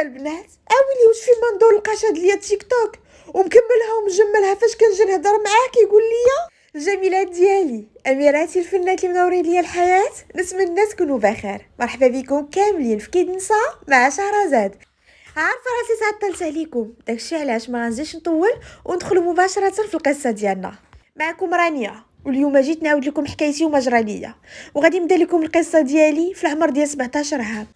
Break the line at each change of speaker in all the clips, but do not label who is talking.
البنات اويلي آه، واش في مندور لقاش هاد ليا تيك توك ومكملها ومجملها فاش كنجي نهضر معاه كيقول لي الجميلات ديالي اميراتي الفنات اللي منورين ليا الحياه نتمنى تكونوا بخير مرحبا بكم كاملين في كيدنسا مع شهرزاد عارفه راسي تعطلت عليكم داكشي علاش ما غنزيدش نطول وندخل مباشره في القصه ديالنا معكم رانيا واليوم جيت نعاود لكم حكايتي جرى ليا وغادي نبدا لكم القصه ديالي في العمر ديال 17 عام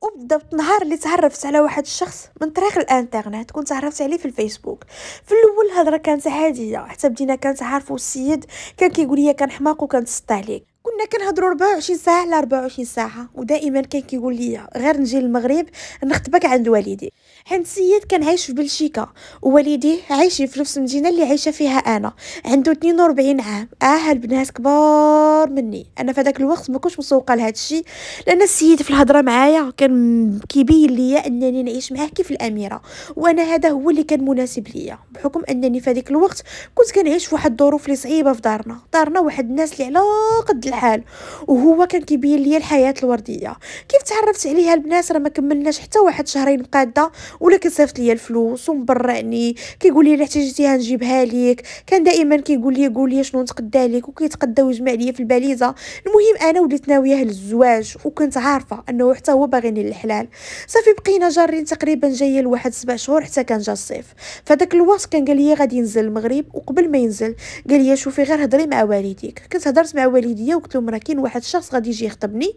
وبالضبط نهار اللي تعرفت على واحد الشخص من طريق الانترنت كنت تعرفت عليه في الفيسبوك في الاول الهضره كانت عاديه حتى بدينا كنتعرفو السيد كان كيقول ليا كان حماق وكنتسطى عليك كنا كنهضروا 24 ساعه على 24 ساعه ودائما كان كيقول لي غير نجي للمغرب نخطبك عند والدي حيت السيد كان عايش في بلجيكا ووالدي عايش في نفس المدينه اللي عايشه فيها انا عنده 42 عام اه البنات كبار مني انا في ذاك الوقت ما كنتش مسوقه لهذا الشيء لان السيد في الهضره معايا كان كيبين ليا انني نعيش معاه كيف الاميره وانا هذا هو اللي كان مناسب ليا بحكم انني في ذاك الوقت كنت كنعيش في واحد الظروف اللي صعيبه في دارنا دارنا واحد الناس اللي على قد العام الحال وهو كان كيبين ليا الحياه الورديه كيف تعرفت عليها البنات راه ما كملناش حتى واحد شهرين قاده ولا كيصيفط ليا الفلوس ومبرعني كيقول لي الا احتجتيها نجيبها ليك كان دائما كيقول لي قول لي شنو نتقدى لك وكيتقدى ويجمع ليا في الباليزه المهم انا وليت ناويه للزواج وكنت عارفه انه حتى هو باغيني للحلال صافي بقينا جارين تقريبا جايه لواحد سبع شهور حتى كان جا الصيف فداك الوقت كان قال لي غادي ينزل المغرب وقبل ما ينزل قال لي شوفي غير هضري مع والديك كنت هضرت مع والديا وقلت قلت لهم راه كاين واحد الشخص غادي يجي يخطبني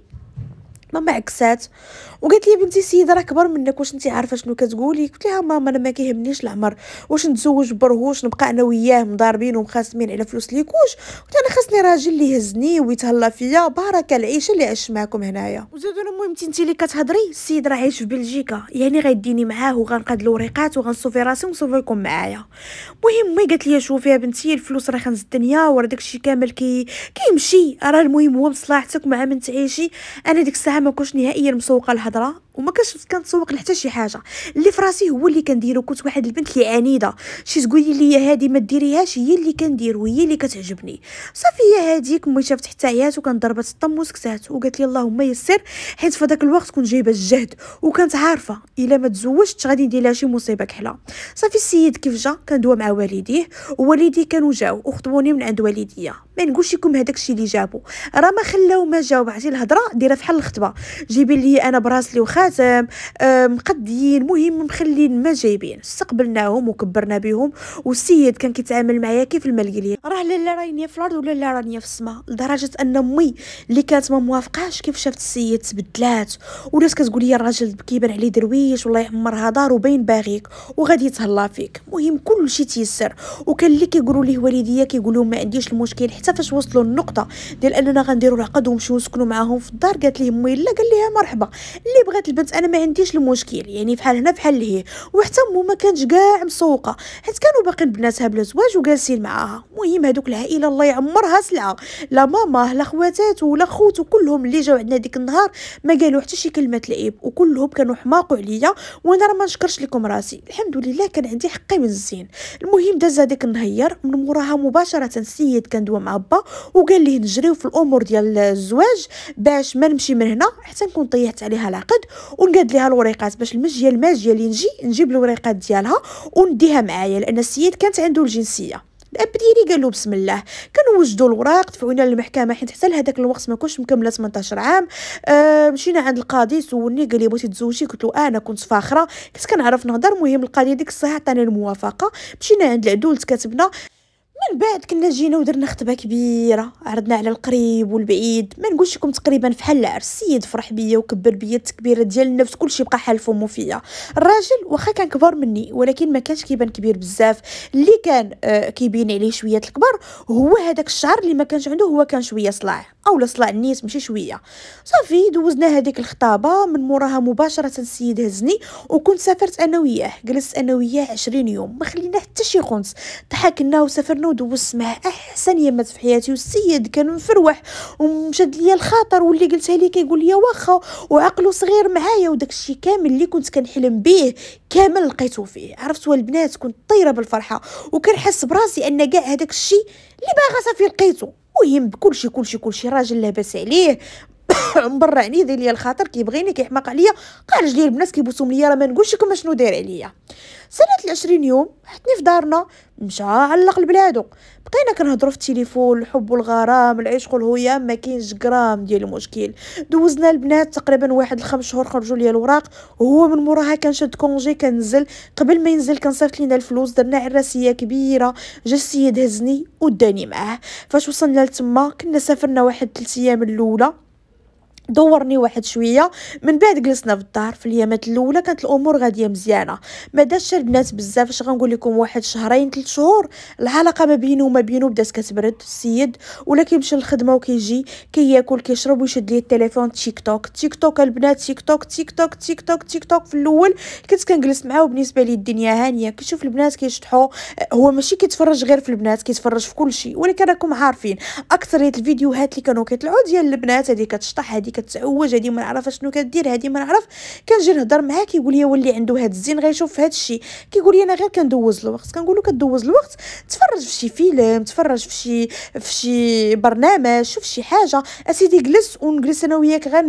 ماما عكسات وقالت لي بنتي السيده راه كبر منك واش انت عارفه شنو كتقولي قلت لها ماما انا ما كيهمنيش العمر واش نتزوج برهوش نبقى انا وياه مضاربين ومخاصمين على فلوس ليكوش قلت انا خاصني راجل اللي يهزني ويتهلا فيا بارك العيشه اللي عشت معكم هنايا وزاد انا المهم انت اللي كتهضري السيد راه عايش في بلجيكا يعني غيديني معاه وغنقاد الوريقات وغنصوفي راسي ونصوفيكم معايا المهم مي قالت لي شوفي يا بنتي الفلوس راه خنز الدنيا وراه داكشي كامل كي كيمشي راه المهم هو مصلحتك مع من تعيشي انا ديك الساعه ما ما كنتش نهائيا مسوقه الهضره وما كانش كنتسوق لحتى شي حاجه اللي فراسي هو اللي كنديرو كنت واحد البنت اللي عنيده شي تقولي لي هادي ما ديريهاش هي اللي كندير وهي اللي كتعجبني صافي هي هذيك ملي شافت حتى عيات وكان ضربت الطم وسكتات وقالت لي اللهم يسر حيت في داك الوقت كنت جايبه الجهد وكانت عارفه الا ما تزوجتش غادي ندير لها شي مصيبه كحله صافي السيد كيف جا كندوى مع والديه ووالديه كانوا جاو وخطبوني من عند والديا ما نقولش لكم هذاك الشيء اللي جابو راه ما خلاو ما جاو عرفتي الهضره دايره فحال الخطبه جيبي لي انا براسلي وخا حاتم مقديين مهم مخلين ما جايبين استقبلناهم وكبرنا بهم والسيد كان كيتعامل معايا كيف الملقليه راه لالا راني في الارض ولا لا رانيه في السماء لدرجه ان امي اللي كانت ما موافقاش كيف شافت السيد تبدلات وناس كتقول لي الراجل كيبان عليه درويش والله يعمرها دار وبين باغيك وغادي يتهلا فيك المهم كلشي تيسر وكان اللي كيقولوا ليه والديا كيقولوا ما عنديش المشكل حتى فاش وصلوا النقطه ديال اننا غنديروا العقد ونمشيو نسكنوا معاهم في الدار قالت ليه امي لا قال ليها مرحبا اللي بغات البنت انا ما عنديش المشكل يعني بحال هنا بحال هي وحتى مو ما كانتش كاع مسوقه حيت كانوا باقيين بناتها بلا زواج وجالسين معاها المهم هذوك العائله الله يعمرها سلعه لا ماماه لا خواتاتو ولا خوتو كلهم اللي جاو عندنا ديك النهار ما قالوا حتى شي كلمه العيب وكلهم كانوا حماقوا عليا وانا راه ما نشكرش لكم راسي الحمد لله كان عندي حقي من الزين المهم داز هذيك النهار من موراها مباشره السيد كان دوا مع با وقال ليه نجريو في الامور ديال الزواج باش ما نمشي من هنا حتى نكون طيحت عليها العقد ونقاد ليها الوريقات باش المجيه الماجيه اللي نجي نجيب الوريقات ديالها ونديها معايا لان السيد كانت عنده الجنسيه الاب ديالي قال له بسم الله كنوجدوا الوراق دفعونا للمحكمه حيت حتى لهذاك الوقت ما كنتش مكمله 18 عام أه مشينا عند القاضي سولني قال لي بغيتي تزوجي قلت له آه، انا كنت فاخره كنت كنعرف نهضر المهم القاضي ديك الساعه عطاني الموافقه مشينا عند العدول تكاتبنا من بعد كنا جينا ودرنا خطبه كبيره عرضنا على القريب والبعيد ما نقولش لكم تقريبا فحال العرس السيد فرح بيا وكبر بيا التكبيره ديال النفس كلشي بقى حال فمو فيا الراجل واخا كان كبر مني ولكن ما كانش كيبان كبير بزاف اللي كان آه كيبين عليه شويه الكبر هو هذاك الشعر اللي ما كانش عنده هو كان شويه صلاع اولا صلاع النيس ماشي شويه صافي دوزنا هذيك الخطابه من موراها مباشره السيد هزني وكنت سافرت انا وياه جلست انا وياه 20 يوم ما خلينا حتى شي خنس ضحكنا وسافرنا ودوزت معاه احسن يامات في حياتي والسيد كان مفروح ومشد ليا الخاطر واللي قلتها ليه كيقول لي واخا وعقله صغير معايا وداك الشيء كامل اللي كنت كنحلم به كامل لقيته فيه عرفت والبنات كنت طايره بالفرحه وكنحس براسي ان كاع هذاك الشيء اللي باغا صافي لقيته مهم بكلشي كلشي كلشي راجل لاباس عليه مبرع دير داير ليا الخاطر كيبغيني كيحماق عليا قال رجلي البنات كيبوسهم ليا راه ما نقولش لكم شنو داير عليا سنة العشرين يوم حطني في دارنا مشى علق لبلادو بقينا كنهضروا في التليفون الحب والغرام العشق والهويه ما كاينش غرام ديال المشكل دوزنا البنات تقريبا واحد الخمس شهور خرجوا ليا الوراق وهو من موراها كنشد كونجي كنزل قبل ما ينزل كنصيفط لينا الفلوس درنا عراسيه كبيره جا السيد هزني وداني معاه فاش وصلنا لتما كنا سافرنا واحد 3 ايام الاولى دورني واحد شويه من بعد جلسنا في الدار في اليامات الاولى كانت الامور غاديه مزيانه ما داش البنات بزاف اش غنقول لكم واحد شهرين ثلاث شهور العلاقه ما بينه وما بينه بدات كتبرد السيد ولا كيمشي للخدمه وكيجي كياكل كيشرب ويشد ليه التليفون تيك توك تيك توك البنات تيك توك تيك توك تيك توك تيك توك في الاول كنت كنجلس معاه وبالنسبه لي الدنيا هانيه كيشوف البنات كيشطحوا هو ماشي كيتفرج غير في البنات كيتفرج في كل شيء ولكن راكم عارفين اكثريه الفيديوهات اللي كانوا كيطلعوا ديال البنات هذه كتشطح هذه كتعوج هذه ما نعرف شنو كدير هذه ما نعرف كنجي نهضر معاه كيقول لي واللي عنده هاد الزين غيشوف هاد الشيء كيقول لي انا غير كندوز الوقت كنقول له كدوز الوقت تفرج في شي فيلم تفرج في شي في شي برنامج شوف شي حاجه اسيدي جلس ونجلس انا وياك غير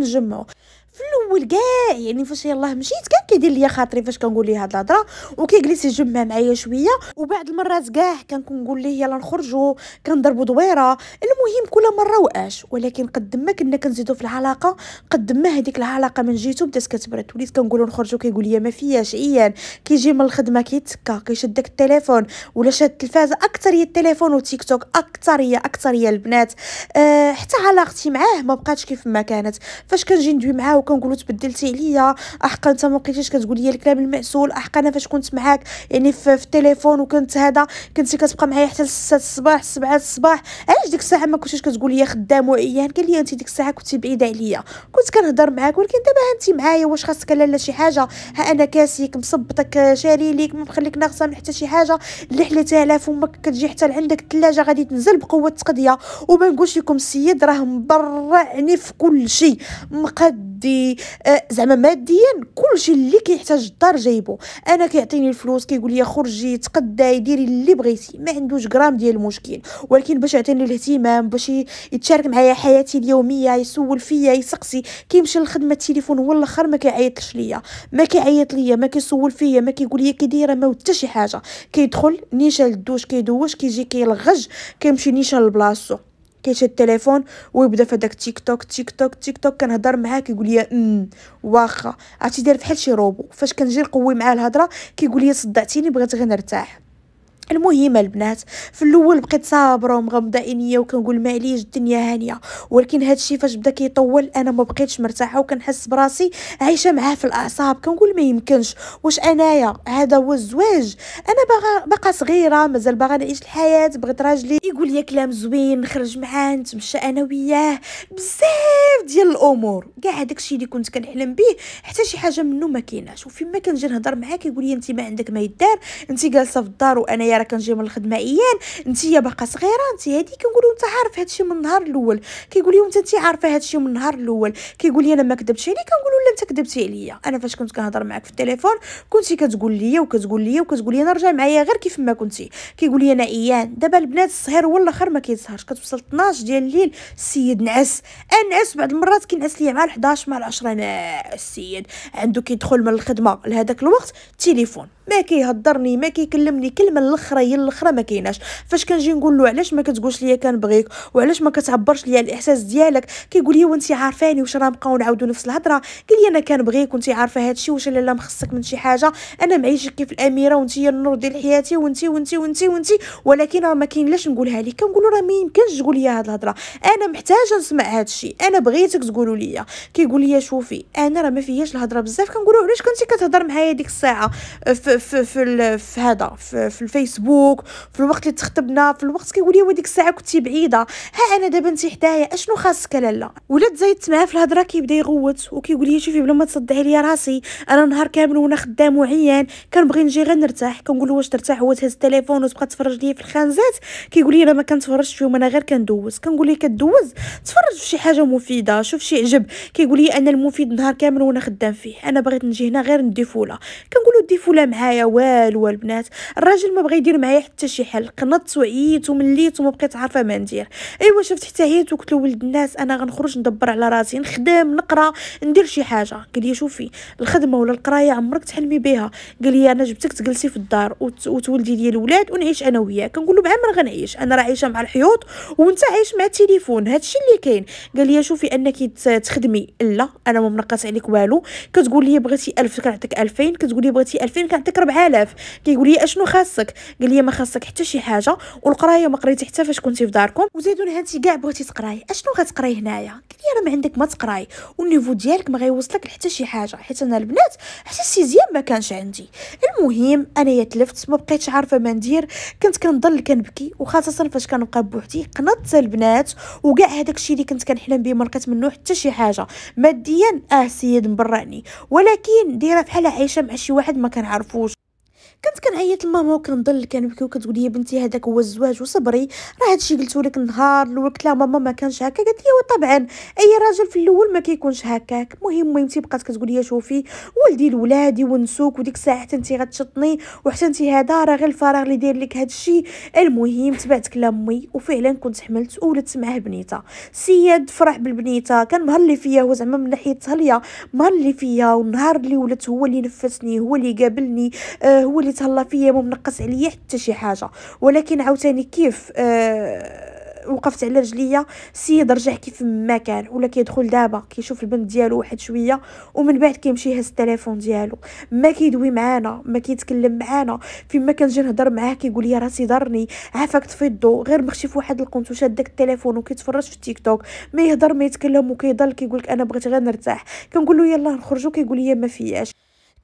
في الاول كاع يعني فاش يلاه مشيت كان كيدير ليا خاطري فاش كنقول ليه هاد الهضره وكيجلس يجمع معايا شويه وبعد المرات كاع كنقول ليه يلاه نخرجوا كنضربوا دويره المهم كل مره واش ولكن قد ما كنا كنزيدو في العلاقه قد ما هذيك العلاقه من جيتو بدات كتبرد وليت كنقولوا نخرجوا كيقول ليا ما فياش ايان كيجي من الخدمه كيتكا كيشد داك التليفون ولا شاد التلفازه اكثر هي التليفون وتيك توك اكثر هي اكثر هي البنات أه حتى علاقتي معاه ما بقاتش كيف ما كانت فاش كنجي ندوي معاه كنقولوا تبدلتي عليا احقا انت ما بقيتيش كتقولي الكلام المعسول احقا انا فاش كنت معاك يعني في, في التليفون وكنت هذا كنتي كتبقى معايا حتى للسته الصباح السبعه الصباح علاش ديك الساعه ما كنتيش كتقول لي خدام وعيان قال لي انت ديك الساعه كنتي بعيده عليا كنت كنهضر معاك ولكن دابا انت معايا واش خاصك لا شي حاجه ها انا كاسيك مصبطك شاري ليك ما مخليك ناقصه من حتى شي حاجه اللي حليتها على فمك كتجي حتى لعندك الثلاجه غادي تنزل بقوه التقضيه وما نقولش لكم السيد راه مبرعني في كل شيء مقد مادي آه، زعما ماديا كلشي اللي كيحتاج الدار جايبو انا كيعطيني الفلوس كيقول لي خرجي تقداي ديري اللي بغيتي ما عندوش غرام ديال المشكل ولكن باش يعطيني الاهتمام باش يتشارك معايا حياتي اليوميه يسول فيا يسقسي كيمشي للخدمه التليفون هو الاخر ما كيعيطش ليا ما كيعيط ليا ما كيسول فيا ما كيقول لي كي ما حتى شي حاجه كيدخل نيشان الدوش كيدوش كيجي كيلغج كيمشي نيشان لبلاصتو كيشد التليفون ويبدا في داك تيك توك تيك توك تيك توك كنهضر معاه كيقول لي ام واخا عرفتي داير بحال شي روبو فاش كنجي نقوي معاه الهضره كيقول لي صدعتيني بغيت غير نرتاح المهم البنات في الاول بقيت صابره ومغمضه عينيا وكنقول معليش الدنيا هانيه ولكن هذا الشيء فاش بدا كيطول انا ما بقيتش مرتاحه وكنحس براسي عايشه معاه في الاعصاب كنقول ما يمكنش واش انايا هذا هو الزواج انا باغا باقا صغيره مازال باغا نعيش الحياه بغيت راجلي يقول لي كلام زوين نخرج معاه نتمشى انا وياه بزاف ديال الامور كاع هذاك الشيء اللي كنت كنحلم به حتى شي حاجه منه ما كايناش وفيما كنجي نهضر معاه كيقول لي انت ما عندك ما يدار انت جالسه في الدار وانايا راه كنجي من الخدمه ايان نتيا باقا صغيره انت هادي كنقول انت عارف هادشي من النهار الاول كيقول لي انت انت عارفه هادشي من النهار الاول كيقول لي انا ما كذبتش عليك كنقول له انت كذبتي عليا انا فاش كنت كنهضر معاك في التليفون كنتي كتقول لي وكتقول لي وكتقول لي انا رجع معايا غير كيف ما كنتي كيقول لي انا ايان دابا البنات الصغير هو الاخر ما كيتسهرش كتوصل 12 ديال الليل السيد نعس انعس بعض المرات كينعس ليا مع 11 مع 10 نعس السيد عنده كيدخل من الخدمه لهذاك الوقت تليفون ما كيهضرني ما كيكلمني كلمه الاخرى هي الاخرى ما كايناش فاش كنجي نقول له علاش ما كتقولش ليا كنبغيك وعلاش ما كتعبرش ليا الاحساس ديالك كيقول لي وانت عارفاني واش راه نبقاو نعاودو نفس الهضره قال لي انا كنبغيك وانت عارفه هادشي واش لا مخصك من شي حاجه انا معيشك كيف الاميره وانت هي النور ديال حياتي وانت وانت وانت وانت ولكن راه ما كاينلاش نقولها لك كنقول راه ما يمكنش تقول لي هاد الهضره انا محتاجه نسمع هادشي انا بغيتك تقولوا لي كيقول لي شوفي انا راه ما فياش الهضره بزاف كنقول له علاش كنتي كتهضر معايا ديك الساعه آه، في, في في, في هذا في, في الفيسبوك في الوقت اللي تخطبنا في الوقت كيقول لي وديك الساعه كنتي بعيده ها انا دابا انت حدايا اشنو خاصك لالا ولا تزايدت معاه في الهضره كيبدا يغوت وكيقول لي شوفي بلا ما تصدعي ليا راسي انا نهار كامل وانا خدام وعيان كنبغي نجي غير نرتاح كنقول له واش ترتاح هو تهز التليفون وتبقى تفرج ليا في الخانزات كيقول لي انا ما كنتفرجش فيهم انا غير كندوز كنقول لي كدوز تفرج في شي حاجه مفيده شوف شي عجب كيقول لي انا المفيد نهار كامل وانا خدام فيه انا بغيت نجي هنا غير ندي فوله كنقول له ديفولا معايا معايا والو البنات الراجل ما بغى يدير معايا حتى شي حل قنطت وعييت ومليت وما بقيت عارفه ما ندير ايوا شفت حتى هيت وقلت له ولد الناس انا غنخرج ندبر على راسي نخدم نقرا ندير شي حاجه قال لي شوفي الخدمه ولا القرايه عمرك تحلمي بها قال لي انا جبتك تجلسي في الدار وتولدي لي الولاد ونعيش انا وياك كنقول له بعمر غنعيش انا راه عايشه مع الحيوط وانت عايش مع التليفون هادشي اللي كاين قال لي شوفي انك تخدمي لا انا ما منقص عليك والو كتقول لي بغيتي 1000 كنعطيك 2000 كتقول لي بغيتي 2000 كنعطيك 4000 كيقول لي اشنو خاصك قال لي ما خاصك حتى شي حاجه والقرايه ما قريتي حتى فاش كنتي في داركم وزيدو نهانتي كاع بغيتي تقراي اشنو غتقراي هنايا قال لي راه ما عندك ما تقراي والنيفو ديالك ما غيوصلك لحتى شي حاجه حيت انا البنات حتى السيزيام ما كانش عندي المهم انايا تلفت ما بقيتش عارفه ما ندير كنت كنضل كنبكي وخاصه فاش كنبقى بوحدي قنطت البنات وكاع هذاك الشيء اللي كنت كنحلم به ما لقيت منه حتى شي حاجه ماديا اه السيد مبرأني ولكن دايره بحال عايشه مع شي واحد ما كنعرفوش كنت كنعيط لماما وكنضل كنبكي وكتقول لي بنتي هذاك هو الزواج وصبري راه هادشي قلتو لك نهار الاول قلت لها ماما ما كانش هكا قالت لي طبعا اي راجل في الاول ما كيكونش هكاك المهم ميمتي بقات كتقول لي شوفي ولدي لولادي ونسوك وديك الساعه حتى انت غتشطني وحتى انت هذا راه غير الفراغ اللي داير لك هادشي المهم تبعت كلام امي وفعلا كنت حملت ولدت معاه بنيته سياد فرح بالبنيته كان مهر اللي فيا هو زعما من ناحيه هليا مهر اللي فيا والنهار اللي ولدت هو اللي نفسني هو اللي قابلني آه هو اللي اللي تهلا فيا ما منقص عليا حتى شي حاجه ولكن عاوتاني كيف آه وقفت على رجليا السيد رجع كيف ما كان ولا كيدخل دابا كيشوف البنت ديالو واحد شويه ومن بعد كيمشي يهز التليفون ديالو ما كيدوي معانا ما كيتكلم معانا فيما كنجي نهضر معاه كيقول لي راسي ضرني عافاك طفي غير مخشي في واحد القنت وشاد داك التليفون وكيتفرج في التيك توك ما يهضر ما يتكلم وكيضل كيقول لك انا بغيت غير نرتاح كنقول له يلاه نخرجوا كيقول لي ما فياش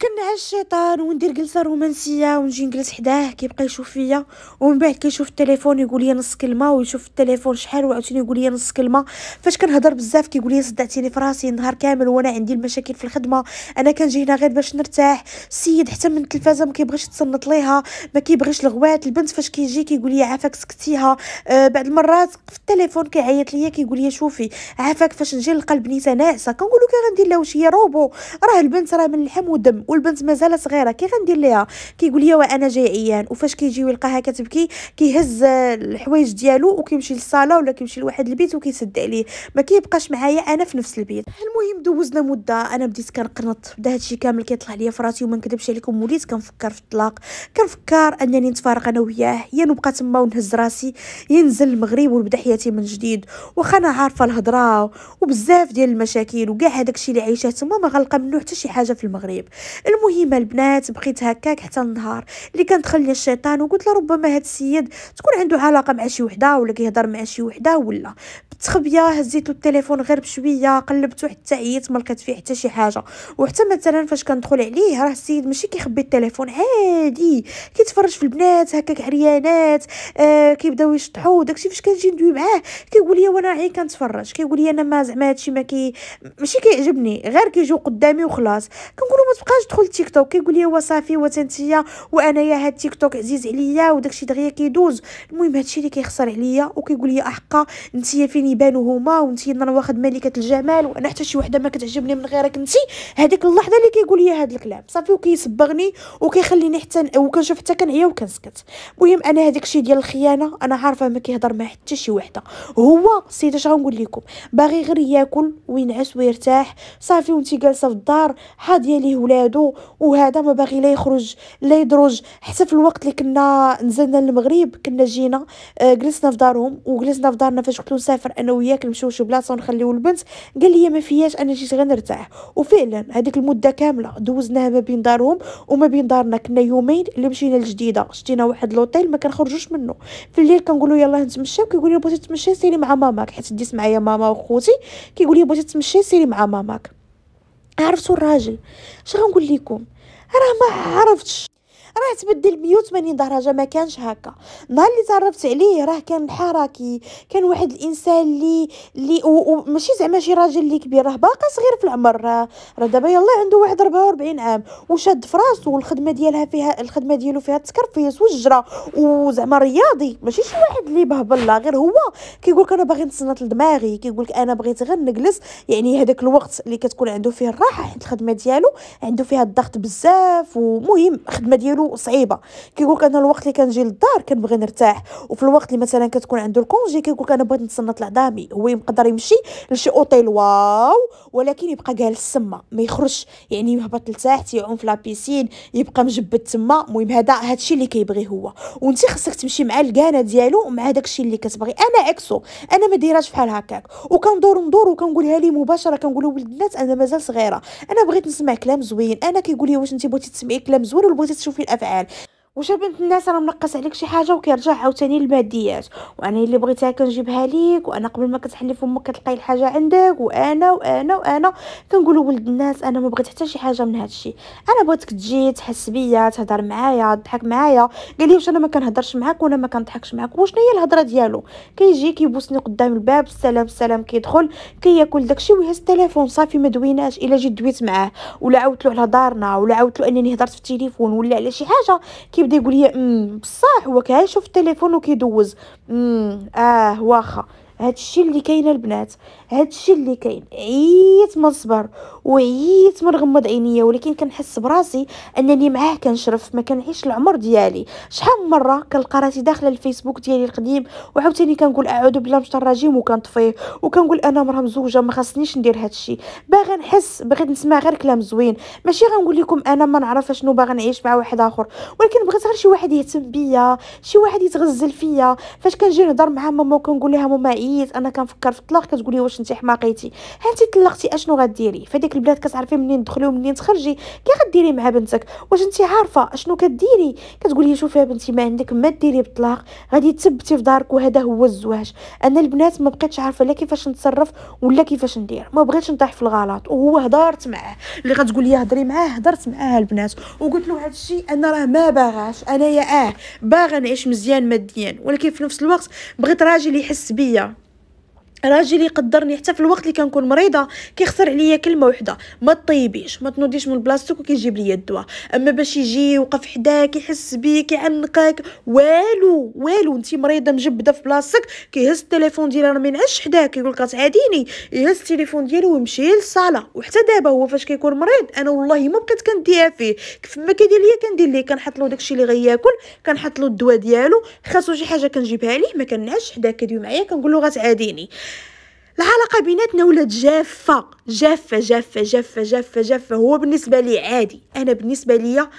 كنعس الشيطان وندير جلسه رومانسيه ونجي نجلس حداه كيبقى يشوف فيا ومن بعد كيشوف التليفون يقول لي نص كلمه ويشوف التليفون شحال وعاوتاني يقول لي نص كلمه فاش كنهضر بزاف كيقول لي صدعتيني في راسي نهار كامل وانا عندي المشاكل في الخدمه انا كنجي هنا غير باش نرتاح السيد حتى من التلفازه ما كيبغيش يتصنت ليها ما كيبغيش الغوات البنت فاش كيجي كيقول لي عافاك سكتيها آه بعد المرات في التليفون كيعيط ليا كيقول لي شوفي عافاك فاش نجي نلقى البنيته ناعسه كنقول له غندير لها واش هي روبو راه البنت راه من لحم ودم والبنت مازال صغيره كي غندير ليها كيقول لي وانا جاي عيان وفاش كيجي ويلقاها كتبكي كيهز الحوايج ديالو وكيمشي للصاله ولا كيمشي لواحد البيت وكيسد عليه ما كيبقاش معايا انا في نفس البيت المهم دوزنا مده انا بديت كنقنط بدا هادشي كامل كيطلع ليا في راسي وما نكذبش عليكم وليت كنفكر في الطلاق كنفكر انني نتفارق انا وياه يا نبقى تما ونهز راسي يا ننزل المغرب ونبدا حياتي من جديد واخا انا عارفه الهضره وبزاف ديال المشاكل وكاع هذاك الشيء اللي عايشاه تما ما غنلقى منه حتى شي حاجه في المغرب المهم البنات بقيت هكاك حتى النهار اللي كان دخلني الشيطان وقلت له ربما هاد السيد تكون عنده علاقه مع شي وحده ولا كيهضر مع شي وحده ولا تخبيا هزيت التليفون غير بشويه قلبته حتى عييت ما لقيت فيه حتى شي حاجه وحتى مثلا فاش كندخل عليه راه السيد ماشي كيخبي التليفون عادي كيتفرج في البنات هكاك عريانات آه كيبداو يشطحوا داكشي فاش كنجي ندوي معاه كيقول لي وانا عي كنتفرج كيقول لي انا ما زعما هادشي ما كي ماشي كيعجبني غير كيجيو قدامي وخلاص كنقول ما تبقاش تدخل تيك توك كيقول لي هو صافي وتنتيا وانايا هاد تيك توك عزيز عليا وداكشي دغيا كيدوز المهم هادشي اللي كيخسر عليا وكيقول لي احقا انتيا فين كاين يبانو هما وانت انا واخد ملكه الجمال وانا حتى شي وحده ما كتعجبني من غيرك انت هذيك اللحظه اللي كيقول لي هذا الكلام صافي وكيصبغني وكيخليني حتى وكنشوف حتى كنعيا وكنسكت المهم انا هذاك الشيء ديال الخيانه انا عارفه ما كيهضر مع حتى شي وحده هو سيدي اش غنقول لكم باغي غير ياكل وينعس ويرتاح صافي وانت جالسه في الدار حاضيه ليه ولادو وهذا ما باغي لا يخرج لا يدرج حتى في الوقت اللي كنا نزلنا للمغرب كنا جينا آه، جلسنا في دارهم وجلسنا في دارنا فاش كنت نسافر انا وياك نمشيو شي بلاصه ونخليو البنت قال لي ما فياش انا جيت غنرتاح وفعلا هذيك المده كامله دوزناها ما بين دارهم وما بين دارنا كنا يومين اللي مشينا الجديده شتينا واحد لوطيل ما كنخرجوش منه في الليل كنقولوا يلاه نتمشاو كيقول لي بغيتي تمشي سيري مع ماماك حيت ديت معايا ماما وخوتي كيقول لي بغيتي تمشي سيري مع ماماك عرفتوا الراجل اش غنقول لكم راه ما عرفتش راه تبدل 180 درجه ما كانش هكا النهار اللي تعرفت عليه راه كان حركي كان واحد الانسان اللي اللي وماشي زعما شي راجل اللي كبير راه باقا صغير في العمر راه دابا يلاه عنده واحد 44 عام وشاد في راسو والخدمه ديالها فيها الخدمه ديالو فيها التكرفيس والجره وزعما رياضي ماشي شي واحد اللي بهبل لا غير هو كيقول لك انا باغي نصنط لدماغي كيقول لك انا بغيت غير نجلس يعني هذاك الوقت اللي كتكون عنده فيه الراحه حيت الخدمه ديالو عنده فيها الضغط بزاف ومهم الخدمه ديالو صعيبه كيقول انا الوقت اللي كنجي للدار كنبغي نرتاح وفي الوقت اللي مثلا كتكون عنده الكونجي كيقول انا بغيت نتسنط لعظامي هو يقدر يمشي لشي اوتيل واو ولكن يبقى جالس تما ما يخرجش يعني يهبط لتحت يعوم في لابيسين يبقى مجبد تما المهم هذا هادشي اللي كيبغي هو وانت خصك تمشي مع الكانه ديالو مع داكشي اللي كتبغي انا عكسو انا ما دايراش بحال هكاك وكندور ندور وكنقولها ليه مباشره كنقول للبنات انا مازال صغيره انا بغيت نسمع كلام زوين انا كيقول لي واش انت بغيتي تسمعي كلام زوين ولا بغيتي تشوفي I've had واش بنت الناس راه منقص عليك شي حاجه وكيرجع عاوتاني للماديات وانا اللي بغيتها كنجيبها ليك وانا قبل ما كتحلف امك كتلقاي الحاجه عندك وانا وانا وانا كنقولوا ولد الناس انا ما بغيت حتى شي حاجه من هذا الشيء انا بغيتك تجي تحس بيا تهضر معايا تضحك معايا قال لي واش انا ما كنهضرش معاك وانا ما كنضحكش معاك وشنو هي الهضره ديالو كيجي كيبوسني قدام الباب السلام السلام كيدخل كياكل كي داكشي ويهز التليفون صافي ما دويناش الا جيت دويت معاه ولا عاودت له على دارنا ولا عاودت له انني هضرت في التليفون ولا على شي حاجه كي كيبدا يقول لي بصح هو كيعيش في التليفون وكيدوز اه واخا هادشي اللي كاين البنات هادشي اللي كاين عييت من الصبر وعييت من غمض عينيا ولكن كنحس براسي انني معاه كنشرف ما كنعيش العمر ديالي شحال مره كنلقى راسي داخله الفيسبوك ديالي القديم وعاوتاني كنقول اعوذ بالله من الرجيم وكنطفيه وكنقول انا مرا مزوجه ما خاصنيش ندير هادشي باغا نحس بغيت نسمع غير كلام زوين ماشي غنقول لكم انا ما نعرف شنو باغا نعيش مع واحد اخر ولكن بغيت غير شي واحد يهتم بيا شي واحد يتغزل فيا فاش كنجي نهضر مع ماما وكنقول لها ماما عييت انا كنفكر في الطلاق كتقولي واش انت حماقيتي ها انت طلقتي اشنو غديري فديك البلاد كتعرفي منين تدخلي ومنين تخرجي كي غديري مع بنتك واش انت عارفه اشنو كديري كتقولي شوفي بنتي ما عندك ما ديري بطلاق غادي تثبتي في دارك وهذا هو الزواج انا البنات ما بقيتش عارفه لا كيفاش نتصرف ولا كيفاش ندير ما بغيتش نطيح في الغلط وهو هضرت معاه اللي غتقول لي هضري معاه هضرت معاه البنات وقلت له هذا الشيء انا راه ما باغاش انايا اه باغا نعيش مزيان ماديا ولكن في نفس الوقت بغيت راجل يحس بيا راجلي يقدرني حتى في الوقت اللي كنكون مريضه كيخسر عليا كلمه وحده ما تطيبيش ما تنوضيش من بلاصتك وكيجيب ليا الدواء اما باش يجي يوقف حداك يحس بيك يعنقك والو والو انت مريضه مجبده في بلاصتك كيهز التليفون ديالي راه منعش حداك يقول لك تعاديني يهز التليفون ديالو ويمشي للصاله وحتى دابا هو فاش كيكون مريض انا والله ما بقيت كنديها فيه كيف ما كيدير ليا كندير ليه كنحط له داكشي اللي غياكل كنحط له الدواء ديالو خاصو شي حاجه كنجيبها ليه ما كنعش حداك كيدوي معايا كنقول له غتعاديني العلاقه بيناتنا ولات جافه جافه جافه جافه جافه جافه هو بالنسبه لي عادي انا بالنسبه ليا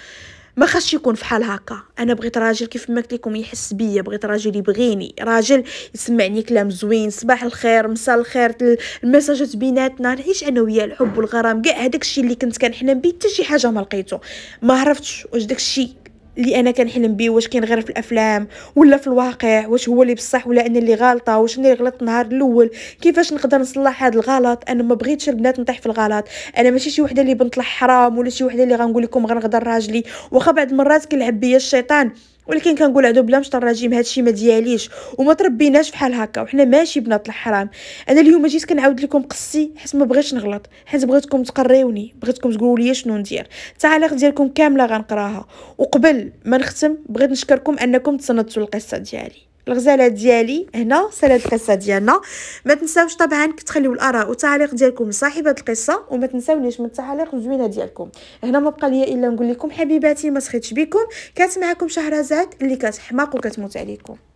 ما خاش يكون فحال هكا انا بغيت راجل كيف ما قلت لكم يحس بيا بغيت راجل يبغيني راجل يسمعني كلام زوين صباح الخير مساء الخير المساجات بيناتنا نعيش انا وياه الحب والغرام كاع هذاك الشيء اللي كنت كنحلم به حتى شي حاجه ما لقيته ما عرفتش واش داك الشيء اللي انا كنحلم بيه واش كاين غير في الافلام ولا في الواقع واش هو اللي بصح ولا انا اللي غلطه واش انا اللي غلطت النهار الاول كيفاش نقدر نصلح هذا الغلط انا ما بغيتش البنات نطيح في الغلط انا ماشي شي وحده اللي بنطلع حرام ولا شي وحده اللي غنقول لكم غنغدر راجلي واخا بعض المرات كيلعب بيا الشيطان ولكن كنقول عدو بلا مشط الرجيم هادشي ما دياليش وما تربيناش فحال هكا وحنا ماشي بنات الحرام انا اليوم جيت كنعاود لكم قصي حيت ما بغيتش نغلط حيت بغيتكم تقريوني بغيتكم تقولوا لي شنو ندير التعاليق ديالكم كامله غنقراها وقبل ما نختم بغيت نشكركم انكم تصنتوا القصه ديالي الغزاله ديالي هنا سالت القصه ديالنا ما تنساوش طبعا كتخليو الاراء والتعاليق ديالكم لصاحب القصه وما تنساونيش من التعاليق الزوينه ديالكم هنا ما بقى ليا الا نقول لكم حبيباتي ما سخيتش بكم كانت معكم شهرزاد اللي كتحماق وكتموت عليكم